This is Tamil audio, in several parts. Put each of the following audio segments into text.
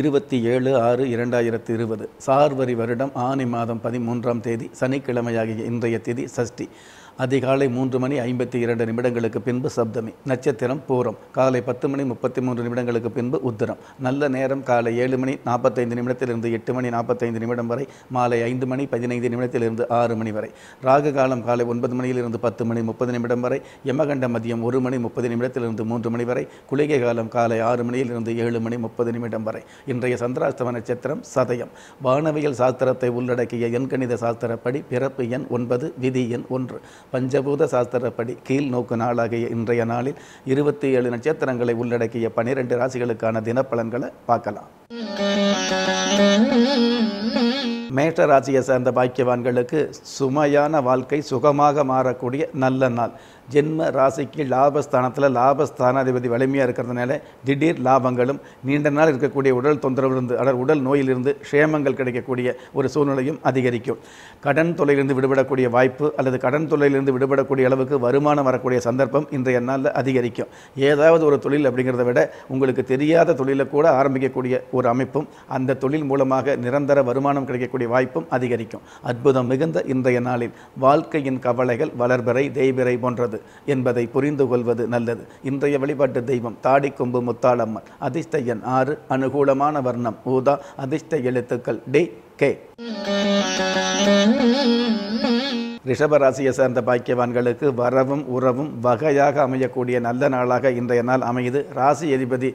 இருபத்தி ஏழு ஆறு இரண்டாயிரத்தி இருபது சார்வரி வருடம் ஆனி மாதம் பதிமூன்றாம் தேதி சனிக்கிழமையாகிய இன்றைய தேதி சஷ்டி அதிகாலை மூன்று மணி ஐம்பத்தி இரண்டு நிமிடங்களுக்கு பின்பு சப்தமி நட்சத்திரம் பூரம் காலை பத்து மணி முப்பத்தி மூன்று நிமிடங்களுக்கு பின்பு உத்தரம் நல்ல நேரம் காலை ஏழு மணி நாற்பத்தைந்து நிமிடத்திலிருந்து எட்டு மணி நாற்பத்தைந்து நிமிடம் வரை மாலை ஐந்து மணி பதினைந்து நிமிடத்திலிருந்து ஆறு மணி வரை ராகு காலம் காலை ஒன்பது மணியிலிருந்து பத்து மணி முப்பது நிமிடம் வரை யமகண்ட மதியம் ஒரு மணி முப்பது நிமிடத்திலிருந்து மூன்று மணி வரை குளிகை காலம் காலை ஆறு மணியிலிருந்து ஏழு மணி முப்பது நிமிடம் வரை இன்றைய சந்திராஷ்டம நட்சத்திரம் சதயம் வானவியல் சாஸ்திரத்தை உள்ளடக்கிய எண்கணித சாஸ்திரப்படி பிறப்பு எண் ஒன்பது விதி எண் ஒன்று பஞ்சபூத சாஸ்திரப்படி கீழ் நோக்கு நாளாகிய இன்றைய நாளில் இருபத்தி ஏழு நட்சத்திரங்களை உள்ளடக்கிய பனிரெண்டு ராசிகளுக்கான தினப்பலன்களை பார்க்கலாம் மேஷ ராசியை சேர்ந்த பாக்கியவான்களுக்கு சுமையான வாழ்க்கை சுகமாக மாறக்கூடிய நல்ல நாள் ஜென்ம ராசிக்கு லாபஸ்தானத்தில் லாபஸ்தானாதிபதி வலிமையாக இருக்கிறதுனால திடீர் லாபங்களும் நீண்ட நாள் இருக்கக்கூடிய உடல் தொந்தரவிலிருந்து அதாவது உடல் நோயிலிருந்து க்ஷேமங்கள் கிடைக்கக்கூடிய ஒரு சூழ்நிலையும் அதிகரிக்கும் கடன் தொலையிலிருந்து விடுபடக்கூடிய வாய்ப்பு அல்லது கடன் தொலையிலிருந்து விடுபடக்கூடிய அளவுக்கு வருமானம் வரக்கூடிய சந்தர்ப்பம் இன்றைய நாளில் அதிகரிக்கும் ஏதாவது ஒரு தொழில் அப்படிங்கிறத விட உங்களுக்கு தெரியாத தொழிலை கூட ஆரம்பிக்கக்கூடிய ஒரு அமைப்பும் அந்த தொழில் மூலமாக நிரந்தர வருமானம் கிடைக்கக்கூடிய வாய்ப்பும் அதிகரிக்கும் அற்புதம் மிகுந்த இன்றைய நாளில் வாழ்க்கையின் கவலைகள் வளர்பிறை தேய்பிறை போன்றது கொள்வது என்பதை புரிந்து கொள்வது நல்லது இன்றைய வழிபாட்டு தெய்வம் கொம்பு முத்தாளம்மன் அதிர்ஷ்ட எண் ஆறு அனுகூலமான வர்ணம் ஊதா அதிர்ஷ்ட எழுத்துக்கள் டி கே ரிஷபராசியை சேர்ந்த பாக்கியவான்களுக்கு வரவும் உறவும் வகையாக அமையக்கூடிய நல்ல நாளாக இன்றைய நாள் அமையுது ராசி அதிபதி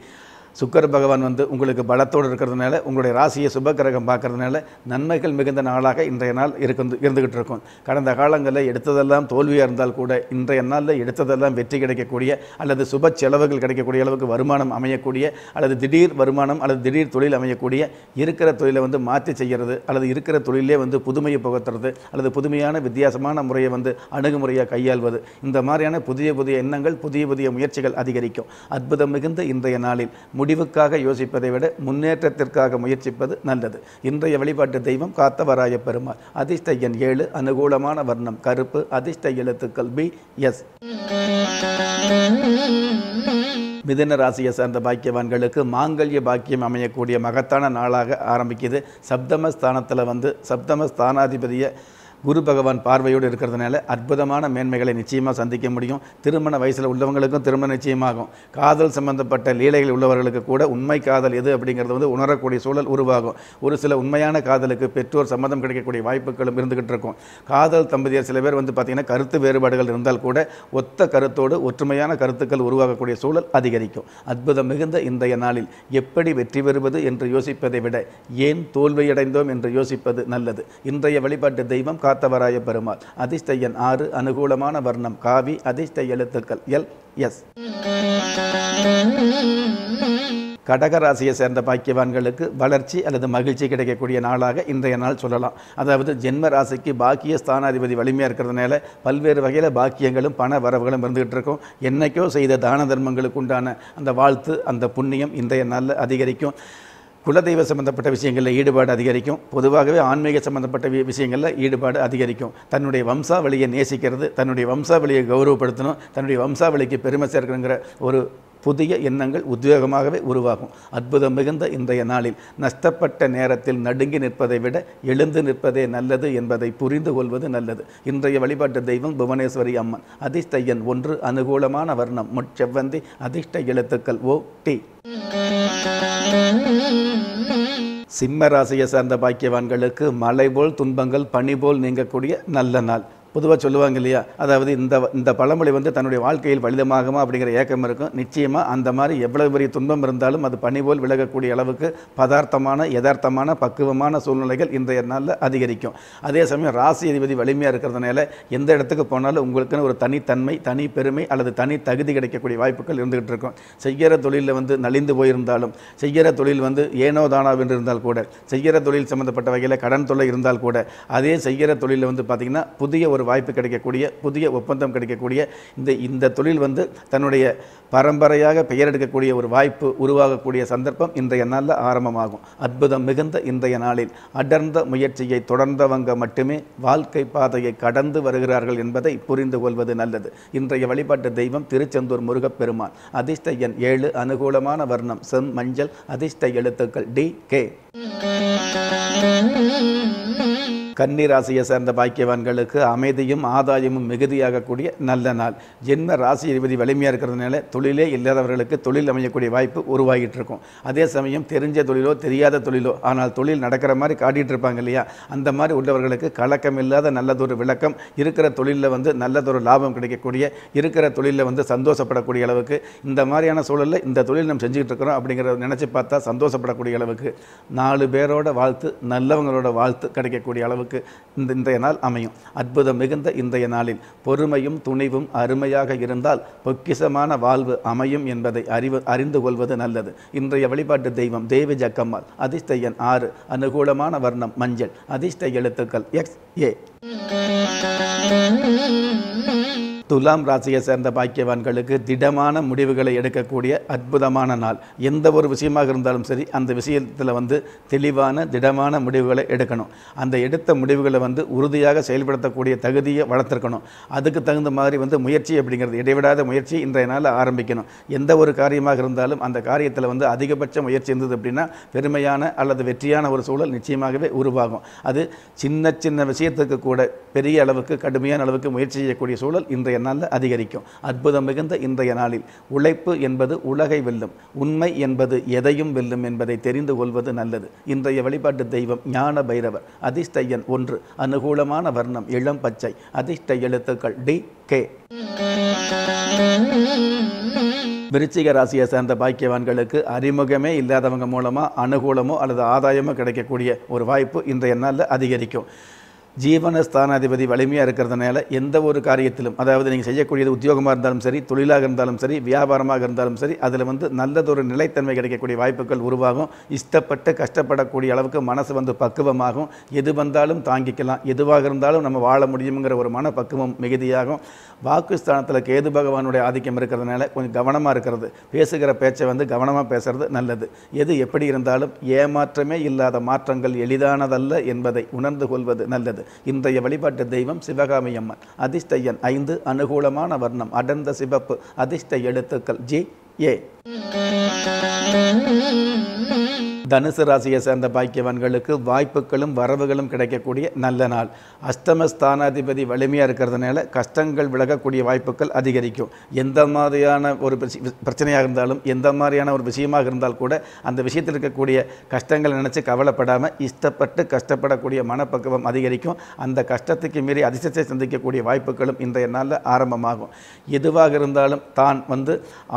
சுக்கர பகவான் வந்து உங்களுக்கு பலத்தோடு இருக்கிறதுனால உங்களுடைய ராசியை சுபக்கிரகம் பார்க்கறதுனால நன்மைகள் மிகுந்த நாளாக இன்றைய நாள் இருக்கு இருந்துக்கிட்டு இருக்கும் கடந்த காலங்களில் எடுத்ததெல்லாம் தோல்வியாக இருந்தால் கூட இன்றைய நாளில் எடுத்ததெல்லாம் வெற்றி கிடைக்கக்கூடிய அல்லது சுப செலவுகள் கிடைக்கக்கூடிய அளவுக்கு வருமானம் அமையக்கூடிய அல்லது திடீர் வருமானம் அல்லது திடீர் தொழில் அமையக்கூடிய இருக்கிற தொழிலை வந்து மாற்றி செய்கிறது அல்லது இருக்கிற தொழிலே வந்து புதுமையை புகத்துறது அல்லது புதுமையான வித்தியாசமான முறையை வந்து அணுகுமுறையாக கையாள்வது இந்த மாதிரியான புதிய புதிய எண்ணங்கள் புதிய புதிய முயற்சிகள் அதிகரிக்கும் அற்புதம் மிகுந்த இன்றைய நாளில் முடி முடிவுக்காக யோசிப்பதை விட முன்னேற்றத்திற்காக முயற்சிப்பது நல்லது இன்றைய வழிபாட்டு தெய்வம் காத்தவராய பெருமாள் அதிர்ஷ்ட எண் ஏழு அனுகூலமான வர்ணம் கருப்பு அதிர்ஷ்ட எழுத்துக்கள் பி எஸ் மிதன ராசியை சார்ந்த பாக்கியவான்களுக்கு மாங்கல்ய பாக்கியம் அமையக்கூடிய மகத்தான நாளாக ஆரம்பிக்குது சப்தமஸ்தானத்தில் வந்து சப்தமஸ்தானாதிபதியை குரு பகவான் பார்வையோடு இருக்கிறதுனால அற்புதமான மேன்மைகளை நிச்சயமாக சந்திக்க முடியும் திருமண வயசில் உள்ளவங்களுக்கும் திருமண நிச்சயமாகும் காதல் சம்பந்தப்பட்ட லீலைகள் உள்ளவர்களுக்கு கூட உண்மை காதல் எது அப்படிங்கிறது வந்து உணரக்கூடிய சூழல் உருவாகும் ஒரு சில உண்மையான காதலுக்கு பெற்றோர் சம்மதம் கிடைக்கக்கூடிய வாய்ப்புகளும் இருந்துகிட்டு இருக்கும் காதல் தம்பதியர் சில பேர் வந்து பார்த்திங்கன்னா கருத்து வேறுபாடுகள் இருந்தால் கூட ஒத்த கருத்தோடு ஒற்றுமையான கருத்துக்கள் உருவாகக்கூடிய சூழல் அதிகரிக்கும் அற்புதம் மிகுந்த இன்றைய நாளில் எப்படி வெற்றி பெறுவது என்று யோசிப்பதை விட ஏன் தோல்வியடைந்தோம் என்று யோசிப்பது நல்லது இன்றைய வழிபாட்டு தெய்வம் காத்தவராய பெருமாள் அதிர்ஷ்ட எண் ஆறு அனுகூலமான வர்ணம் காவி அதிர்ஷ்ட எழுத்துக்கள் எல் எஸ் கடகராசியை சேர்ந்த பாக்கியவான்களுக்கு வளர்ச்சி அல்லது மகிழ்ச்சி கிடைக்கக்கூடிய நாளாக இன்றைய நாள் சொல்லலாம் அதாவது ஜென்ம ராசிக்கு பாக்கிய ஸ்தானாதிபதி வலிமையாக இருக்கிறதுனால பல்வேறு வகையில் பாக்கியங்களும் பண வரவுகளும் இருந்துகிட்டு இருக்கும் என்னைக்கோ செய்த தான தர்மங்களுக்கு உண்டான அந்த வாழ்த்து அந்த புண்ணியம் இன்றைய நாளில் அதிகரிக்கும் குலதெய்வ சம்மந்தப்பட்ட விஷயங்களில் ஈடுபாடு அதிகரிக்கும் பொதுவாகவே ஆன்மீக சம்மந்தப்பட்ட விஷயங்களில் ஈடுபாடு அதிகரிக்கும் தன்னுடைய வம்சாவளியை நேசிக்கிறது தன்னுடைய வம்சாவளியை கௌரவப்படுத்தணும் தன்னுடைய வம்சாவளிக்கு பெருமை சேர்க்கணுங்கிற ஒரு புதிய எண்ணங்கள் உத்வேகமாகவே உருவாகும் அற்புதம் மிகுந்த இன்றைய நாளில் நஷ்டப்பட்ட நேரத்தில் நடுங்கி நிற்பதை விட எழுந்து நிற்பதே நல்லது என்பதை புரிந்து கொள்வது நல்லது இன்றைய வழிபாட்டு தெய்வம் புவனேஸ்வரி அம்மன் அதிர்ஷ்டையன் ஒன்று அனுகூலமான வர்ணம் முட்செவ்வந்தி அதிர்ஷ்ட எழுத்துக்கள் ஓ டி சிம்ம ராசியை சார்ந்த பாக்கியவான்களுக்கு மலை போல் துன்பங்கள் பனி போல் நீங்கக்கூடிய நல்ல நாள் பொதுவாக சொல்லுவாங்க இல்லையா அதாவது இந்த இந்த பழமொழி வந்து தன்னுடைய வாழ்க்கையில் பலிதமாகுமா அப்படிங்கிற ஏக்கம் இருக்கும் நிச்சயமாக அந்த மாதிரி எவ்வளவு பெரிய துன்பம் இருந்தாலும் அது பணி போல் விலகக்கூடிய அளவுக்கு பதார்த்தமான யதார்த்தமான பக்குவமான சூழ்நிலைகள் இன்றைய நாளில் அதிகரிக்கும் அதே சமயம் ராசி அதிபதி வலிமையாக இருக்கிறதுனால எந்த இடத்துக்கு போனாலும் உங்களுக்குன்னு ஒரு தனித்தன்மை தனி பெருமை அல்லது தனி தகுதி கிடைக்கக்கூடிய வாய்ப்புகள் இருந்துகிட்டு இருக்கும் செய்கிற தொழிலில் வந்து நலிந்து போயிருந்தாலும் செய்கிற தொழில் வந்து ஏனோ வென்று இருந்தால் கூட செய்கிற தொழில் சம்மந்தப்பட்ட வகையில் கடன் தொல்லை இருந்தால் கூட அதே செய்கிற தொழிலில் வந்து பார்த்திங்கன்னா புதிய ஒரு ஒரு வாய்ப்பு கிடைக்கக்கூடிய புதிய ஒப்பந்தம் கிடைக்கக்கூடிய இந்த இந்த தொழில் வந்து தன்னுடைய பரம்பரையாக பெயர் எடுக்கக்கூடிய ஒரு வாய்ப்பு உருவாகக்கூடிய சந்தர்ப்பம் இன்றைய நாளில் ஆரம்பமாகும் அற்புதம் மிகுந்த இன்றைய நாளில் அடர்ந்த முயற்சியை தொடர்ந்தவங்க மட்டுமே வாழ்க்கை பாதையை கடந்து வருகிறார்கள் என்பதை புரிந்து கொள்வது நல்லது இன்றைய வழிபாட்டு தெய்வம் திருச்செந்தூர் முருகப்பெருமான் அதிர்ஷ்ட எண் ஏழு அனுகூலமான வர்ணம் செம் மஞ்சள் அதிர்ஷ்ட எழுத்துக்கள் டி கே கன்னிராசியை சேர்ந்த பாக்கியவான்களுக்கு அமைதியும் ஆதாயமும் மிகுதியாகக்கூடிய நல்ல நாள் ஜென்ம ராசி அதிபதி வலிமையாக இருக்கிறதுனால தொழிலே இல்லாதவர்களுக்கு தொழில் அமையக்கூடிய வாய்ப்பு உருவாகிட்டு இருக்கும் அதே சமயம் தெரிஞ்ச தொழிலோ தெரியாத தொழிலோ ஆனால் தொழில் நடக்கிற மாதிரி காட்டிகிட்டு இருப்பாங்க இல்லையா அந்த மாதிரி உள்ளவர்களுக்கு கலக்கம் இல்லாத நல்லதொரு விளக்கம் இருக்கிற தொழிலில் வந்து நல்லதொரு லாபம் கிடைக்கக்கூடிய இருக்கிற தொழிலில் வந்து சந்தோஷப்படக்கூடிய அளவுக்கு இந்த மாதிரியான சூழலில் இந்த தொழில் நம்ம செஞ்சுக்கிட்டு இருக்கிறோம் அப்படிங்கிறத நினச்சி பார்த்தா சந்தோஷப்படக்கூடிய அளவுக்கு நாலு பேரோட வாழ்த்து நல்லவங்களோட வாழ்த்து கிடைக்கக்கூடிய அளவுக்கு நமக்கு இந்த இன்றைய நாள் அமையும் அற்புதம் மிகுந்த இன்றைய நாளில் பொறுமையும் துணிவும் அருமையாக இருந்தால் பொக்கிசமான வாழ்வு அமையும் என்பதை அறிவு அறிந்து கொள்வது நல்லது இன்றைய வழிபாட்டு தெய்வம் தேவி ஜக்கம்மாள் அதிர்ஷ்ட எண் ஆறு அனுகூலமான வர்ணம் மஞ்சள் அதிர்ஷ்ட எழுத்துக்கள் எக்ஸ் ஏ துலாம் ராசியை சேர்ந்த பாக்கியவான்களுக்கு திடமான முடிவுகளை எடுக்கக்கூடிய அற்புதமான நாள் எந்த ஒரு விஷயமாக இருந்தாலும் சரி அந்த விஷயத்தில் வந்து தெளிவான திடமான முடிவுகளை எடுக்கணும் அந்த எடுத்த முடிவுகளை வந்து உறுதியாக செயல்படுத்தக்கூடிய தகுதியை வளர்த்துருக்கணும் அதுக்கு தகுந்த மாதிரி வந்து முயற்சி அப்படிங்கிறது இடைவிடாத முயற்சி இன்றைய நாளில் ஆரம்பிக்கணும் எந்த ஒரு காரியமாக இருந்தாலும் அந்த காரியத்தில் வந்து அதிகபட்ச முயற்சி இருந்தது அப்படின்னா பெருமையான அல்லது வெற்றியான ஒரு சூழல் நிச்சயமாகவே உருவாகும் அது சின்ன சின்ன விஷயத்துக்கு கூட பெரிய அளவுக்கு கடுமையான அளவுக்கு முயற்சி செய்யக்கூடிய சூழல் இன்றைய இன்றைய நாளில் அதிகரிக்கும் அற்புதம் மிகுந்த இன்றைய நாளில் உழைப்பு என்பது உலகை வெல்லும் உண்மை என்பது எதையும் வெல்லும் என்பதை தெரிந்து கொள்வது நல்லது இன்றைய வழிபாட்டு தெய்வம் ஞான பைரவர் அதிர்ஷ்டயன் ஒன்று அனுகூலமான வர்ணம் இளம் பச்சை அதிர்ஷ்ட எழுத்துக்கள் டி கே விருச்சிக ராசியை சேர்ந்த பாக்கியவான்களுக்கு அறிமுகமே இல்லாதவங்க மூலமாக அனுகூலமோ அல்லது ஆதாயமோ கிடைக்கக்கூடிய ஒரு வாய்ப்பு இன்றைய நாளில் அதிகரிக்கும் ஜீவனஸ்தானாதிபதி வலிமையாக இருக்கிறதுனால எந்த ஒரு காரியத்திலும் அதாவது நீங்கள் செய்யக்கூடியது உத்தியோகமாக இருந்தாலும் சரி தொழிலாக இருந்தாலும் சரி வியாபாரமாக இருந்தாலும் சரி அதில் வந்து நல்லதொரு நிலைத்தன்மை கிடைக்கக்கூடிய வாய்ப்புகள் உருவாகும் இஷ்டப்பட்டு கஷ்டப்படக்கூடிய அளவுக்கு மனசு வந்து பக்குவமாகும் எது வந்தாலும் தாங்கிக்கலாம் எதுவாக இருந்தாலும் நம்ம வாழ முடியுங்கிற ஒரு மன பக்குவம் மிகுதியாகும் வாக்குஸ்தானத்தில் கேது பகவானுடைய ஆதிக்கம் இருக்கிறதுனால கொஞ்சம் கவனமாக இருக்கிறது பேசுகிற பேச்சை வந்து கவனமாக பேசுகிறது நல்லது எது எப்படி இருந்தாலும் ஏமாற்றமே இல்லாத மாற்றங்கள் எளிதானதல்ல என்பதை உணர்ந்து கொள்வது நல்லது இன்றைய வழிபாட்டு தெய்வம் சிவகாமி அம்மன் அதிர்ஷ்டயன் ஐந்து அனுகூலமான வர்ணம் அடர்ந்த சிவப்பு அதிர்ஷ்ட எழுத்துக்கள் ஜி ஏ தனுசு ராசியை சேர்ந்த பாக்கியவான்களுக்கு வாய்ப்புகளும் வரவுகளும் கிடைக்கக்கூடிய நல்ல நாள் அஷ்டமஸ்தானாதிபதி வலிமையாக இருக்கிறதுனால கஷ்டங்கள் விலகக்கூடிய வாய்ப்புகள் அதிகரிக்கும் எந்த மாதிரியான ஒரு பிரச்சனையாக இருந்தாலும் எந்த மாதிரியான ஒரு விஷயமாக இருந்தால் கூட அந்த விஷயத்தில் இருக்கக்கூடிய கஷ்டங்கள் நினச்சி கவலைப்படாமல் இஷ்டப்பட்டு கஷ்டப்படக்கூடிய மனப்பக்குவம் அதிகரிக்கும் அந்த கஷ்டத்துக்கு மீறி அதிசயத்தை சந்திக்கக்கூடிய வாய்ப்புகளும் இன்றைய நாளில் ஆரம்பமாகும் எதுவாக இருந்தாலும் தான் வந்து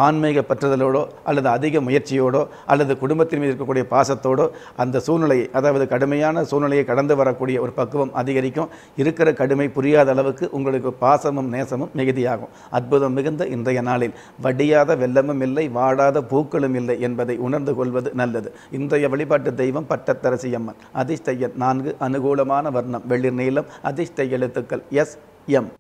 ஆன்மீக பற்றுதலோடோ அல்லது அதிக முயற்சியோடோ அல்லது குடும்பத்தின் மீது இருக்கக்கூடிய பாசத்தோடு அந்த சூழ்நிலையை அதாவது கடுமையான சூழ்நிலையை கடந்து வரக்கூடிய ஒரு பக்குவம் அதிகரிக்கும் இருக்கிற கடுமை புரியாத அளவுக்கு உங்களுக்கு பாசமும் நேசமும் மிகுதியாகும் அற்புதம் மிகுந்த இன்றைய நாளில் வடியாத வெள்ளமும் இல்லை வாடாத பூக்களும் இல்லை என்பதை உணர்ந்து கொள்வது நல்லது இன்றைய வழிபாட்டு தெய்வம் பட்டத்தரசி அம்மன் அதிர்ஷ்டையன் நான்கு அனுகூலமான வர்ணம் வெளிர் நீளம் அதிர்ஷ்ட எழுத்துக்கள் எஸ் எம்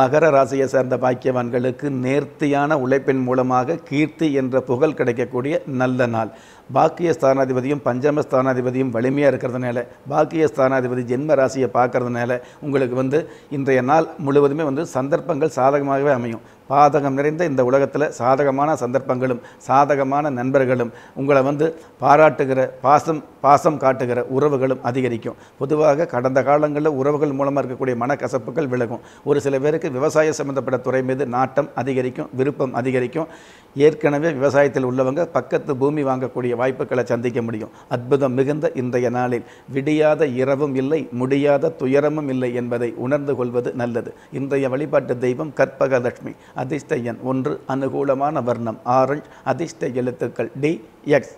மகர ராசியை சேர்ந்த பாக்கியவான்களுக்கு நேர்த்தியான உழைப்பின் மூலமாக கீர்த்தி என்ற புகழ் கிடைக்கக்கூடிய நல்ல நாள் பாக்கிய ஸ்தானாதிபதியும் பஞ்சம ஸ்தானாதிபதியும் வலிமையாக இருக்கிறதுனால பாக்கிய ஸ்தானாதிபதி ஜென்ம ராசியை பார்க்கறதுனால உங்களுக்கு வந்து இன்றைய நாள் முழுவதுமே வந்து சந்தர்ப்பங்கள் சாதகமாகவே அமையும் பாதகம் நிறைந்த இந்த உலகத்தில் சாதகமான சந்தர்ப்பங்களும் சாதகமான நண்பர்களும் உங்களை வந்து பாராட்டுகிற பாசம் பாசம் காட்டுகிற உறவுகளும் அதிகரிக்கும் பொதுவாக கடந்த காலங்களில் உறவுகள் மூலமாக இருக்கக்கூடிய மனக்கசப்புகள் விலகும் ஒரு சில பேருக்கு விவசாய சம்மந்தப்பட்ட துறை மீது நாட்டம் அதிகரிக்கும் விருப்பம் அதிகரிக்கும் ஏற்கனவே விவசாயத்தில் உள்ளவங்க பக்கத்து பூமி வாங்கக்கூடிய வாய்ப்புகளை சந்திக்க முடியும் அற்புதம் மிகுந்த இன்றைய நாளில் விடியாத இரவும் இல்லை முடியாத துயரமும் இல்லை என்பதை உணர்ந்து கொள்வது நல்லது இன்றைய வழிபாட்டு தெய்வம் கற்பகலட்சுமி அதிர்ஷ்டயன் ஒன்று அனுகூலமான வர்ணம் ஆரஞ்ச் அதிர்ஷ்ட எழுத்துக்கள் டி எக்ஸ்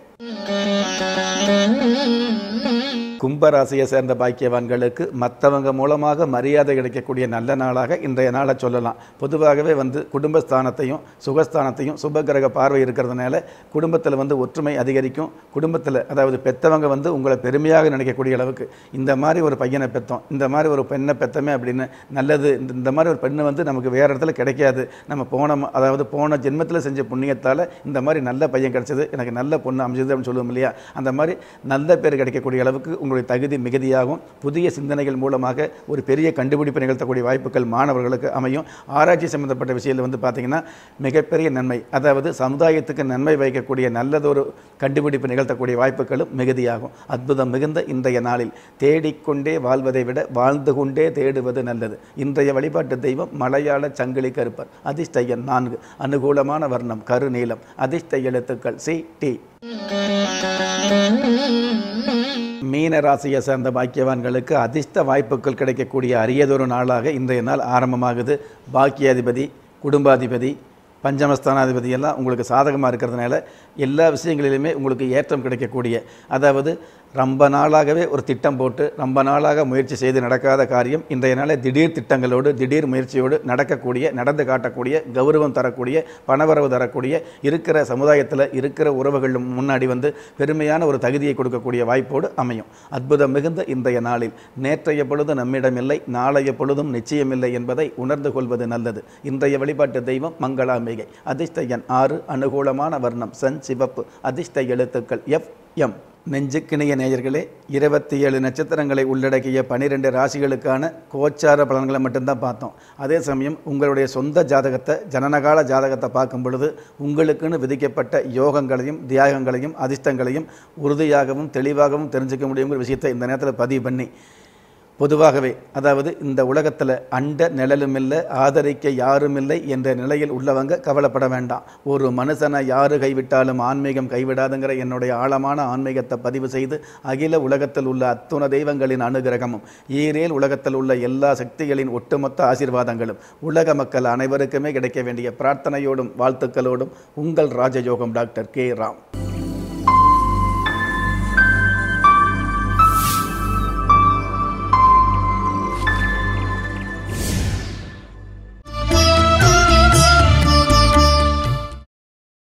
கும்பராசியை சேர்ந்த பாக்கியவான்களுக்கு மற்றவங்க மூலமாக மரியாதை கிடைக்கக்கூடிய நல்ல நாளாக இன்றைய நாளை சொல்லலாம் பொதுவாகவே வந்து குடும்பஸ்தானத்தையும் சுகஸ்தானத்தையும் சுபகிரக பார்வை இருக்கிறதுனால குடும்பத்தில் வந்து ஒற்றுமை அதிகரிக்கும் குடும்பத்தில் அதாவது பெற்றவங்க வந்து உங்களை பெருமையாக நினைக்கக்கூடிய அளவுக்கு இந்த மாதிரி ஒரு பையனை பெற்றோம் இந்த மாதிரி ஒரு பெண்ணை பெற்றமே அப்படின்னு நல்லது இந்த மாதிரி ஒரு பெண்ணு வந்து நமக்கு வேறு இடத்துல கிடைக்காது நம்ம போன அதாவது போன ஜென்மத்தில் செஞ்ச புண்ணியத்தால் இந்த மாதிரி நல்ல பையன் கிடச்சிது எனக்கு நல்ல பொண்ணு அமைச்சது அப்படின்னு சொல்லுவோம் இல்லையா அந்த மாதிரி நல்ல பேர் கிடைக்கக்கூடிய அளவுக்கு உங்களுடைய தகுதி மிகுதியாகும் புதிய சிந்தனைகள் மூலமாக ஒரு பெரிய கண்டுபிடிப்பு நிகழ்த்தக்கூடிய வாய்ப்புகள் மாணவர்களுக்கு அமையும் ஆராய்ச்சி சம்பந்தப்பட்ட விஷயத்தில் வந்து பார்த்திங்கன்னா மிகப்பெரிய நன்மை அதாவது சமுதாயத்துக்கு நன்மை வைக்கக்கூடிய நல்லதொரு கண்டுபிடிப்பு நிகழ்த்தக்கூடிய வாய்ப்புகளும் மிகுதியாகும் அற்புதம் மிகுந்த இன்றைய நாளில் தேடிக்கொண்டே வாழ்வதை விட வாழ்ந்து கொண்டே தேடுவது நல்லது இன்றைய வழிபாட்டு தெய்வம் மலையாள சங்கிலி கருப்பர் அதிர்ஷ்ட நான்கு அனுகூலமான வர்ணம் கருநீளம் அதிர்ஷ்ட எழுத்துக்கள் சி டி மீன ராசியை சேர்ந்த பாக்கியவான்களுக்கு அதிர்ஷ்ட வாய்ப்புகள் கிடைக்கக்கூடிய அரியதொரு நாளாக இன்றைய நாள் ஆரம்பமாகுது பாக்கியாதிபதி குடும்பாதிபதி பஞ்சமஸ்தானாதிபதி எல்லாம் உங்களுக்கு சாதகமாக இருக்கிறதுனால எல்லா விஷயங்களிலுமே உங்களுக்கு ஏற்றம் கிடைக்கக்கூடிய அதாவது ரொம்ப நாளாகவே ஒரு திட்டம் போட்டு ரொம்ப நாளாக முயற்சி செய்து நடக்காத காரியம் இன்றைய நாளே திடீர் திட்டங்களோடு திடீர் முயற்சியோடு நடக்கக்கூடிய நடந்து காட்டக்கூடிய கௌரவம் தரக்கூடிய பணவரவு தரக்கூடிய இருக்கிற சமுதாயத்தில் இருக்கிற உறவுகளும் முன்னாடி வந்து பெருமையான ஒரு தகுதியை கொடுக்கக்கூடிய வாய்ப்போடு அமையும் அற்புதம் மிகுந்த இன்றைய நாளில் நேற்றைய பொழுது நம்மிடமில்லை நாளைய பொழுதும் நிச்சயமில்லை என்பதை உணர்ந்து கொள்வது நல்லது இன்றைய வழிபாட்டு தெய்வம் மங்களாம்பிகை அதிர்ஷ்ட எண் ஆறு அனுகூலமான வர்ணம் சன் சிவப்பு அதிர்ஷ்ட எழுத்துக்கள் எஃப் எம் நெஞ்சுக்கிணைய நேயர்களே இருபத்தி ஏழு நட்சத்திரங்களை உள்ளடக்கிய பனிரெண்டு ராசிகளுக்கான கோச்சார பலன்களை மட்டும்தான் பார்த்தோம் அதே சமயம் உங்களுடைய சொந்த ஜாதகத்தை ஜனனகால ஜாதகத்தை பார்க்கும் பொழுது உங்களுக்குன்னு விதிக்கப்பட்ட யோகங்களையும் தியாகங்களையும் அதிர்ஷ்டங்களையும் உறுதியாகவும் தெளிவாகவும் தெரிஞ்சுக்க முடியுங்கிற விஷயத்தை இந்த நேரத்தில் பதிவு பண்ணி பொதுவாகவே அதாவது இந்த உலகத்தில் அண்ட நிழலும் இல்லை ஆதரிக்க யாரும் இல்லை என்ற நிலையில் உள்ளவங்க கவலைப்பட வேண்டாம் ஒரு மனுஷனை யாரு கைவிட்டாலும் ஆன்மீகம் கைவிடாதுங்கிற என்னுடைய ஆழமான ஆன்மீகத்தை பதிவு செய்து அகில உலகத்தில் உள்ள அத்துண தெய்வங்களின் அனுகிரகமும் ஈரேல் உலகத்தில் உள்ள எல்லா சக்திகளின் ஒட்டுமொத்த ஆசீர்வாதங்களும் உலக மக்கள் அனைவருக்குமே கிடைக்க வேண்டிய பிரார்த்தனையோடும் வாழ்த்துக்களோடும் உங்கள் ராஜயோகம் டாக்டர் கே ராம்